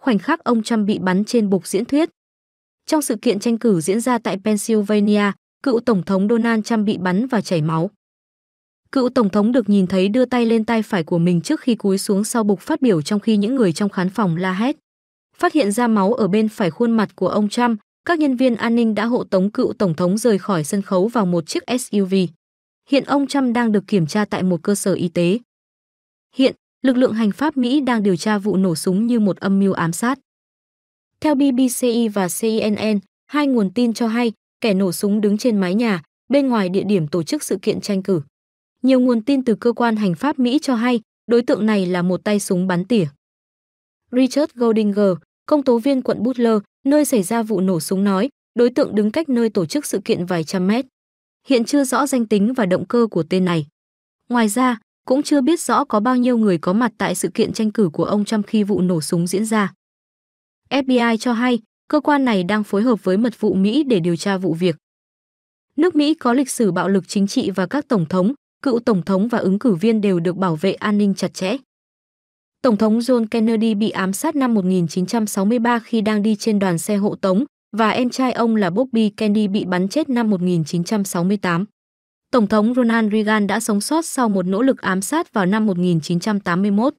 khoảnh khắc ông Trump bị bắn trên bục diễn thuyết. Trong sự kiện tranh cử diễn ra tại Pennsylvania, cựu Tổng thống Donald Trump bị bắn và chảy máu. Cựu Tổng thống được nhìn thấy đưa tay lên tay phải của mình trước khi cúi xuống sau bục phát biểu trong khi những người trong khán phòng la hét. Phát hiện ra máu ở bên phải khuôn mặt của ông Trump, các nhân viên an ninh đã hộ tống cựu Tổng thống rời khỏi sân khấu vào một chiếc SUV. Hiện ông Trump đang được kiểm tra tại một cơ sở y tế. Hiện, lực lượng hành pháp Mỹ đang điều tra vụ nổ súng như một âm mưu ám sát. Theo BBC và CNN, hai nguồn tin cho hay kẻ nổ súng đứng trên mái nhà bên ngoài địa điểm tổ chức sự kiện tranh cử. Nhiều nguồn tin từ cơ quan hành pháp Mỹ cho hay đối tượng này là một tay súng bắn tỉa. Richard Goldinger, công tố viên quận Butler, nơi xảy ra vụ nổ súng nói, đối tượng đứng cách nơi tổ chức sự kiện vài trăm mét. Hiện chưa rõ danh tính và động cơ của tên này. Ngoài ra, cũng chưa biết rõ có bao nhiêu người có mặt tại sự kiện tranh cử của ông Trump khi vụ nổ súng diễn ra. FBI cho hay, cơ quan này đang phối hợp với mật vụ Mỹ để điều tra vụ việc. Nước Mỹ có lịch sử bạo lực chính trị và các tổng thống, cựu tổng thống và ứng cử viên đều được bảo vệ an ninh chặt chẽ. Tổng thống John Kennedy bị ám sát năm 1963 khi đang đi trên đoàn xe hộ tống và em trai ông là Bobby Kennedy bị bắn chết năm 1968. Tổng thống Ronald Reagan đã sống sót sau một nỗ lực ám sát vào năm 1981.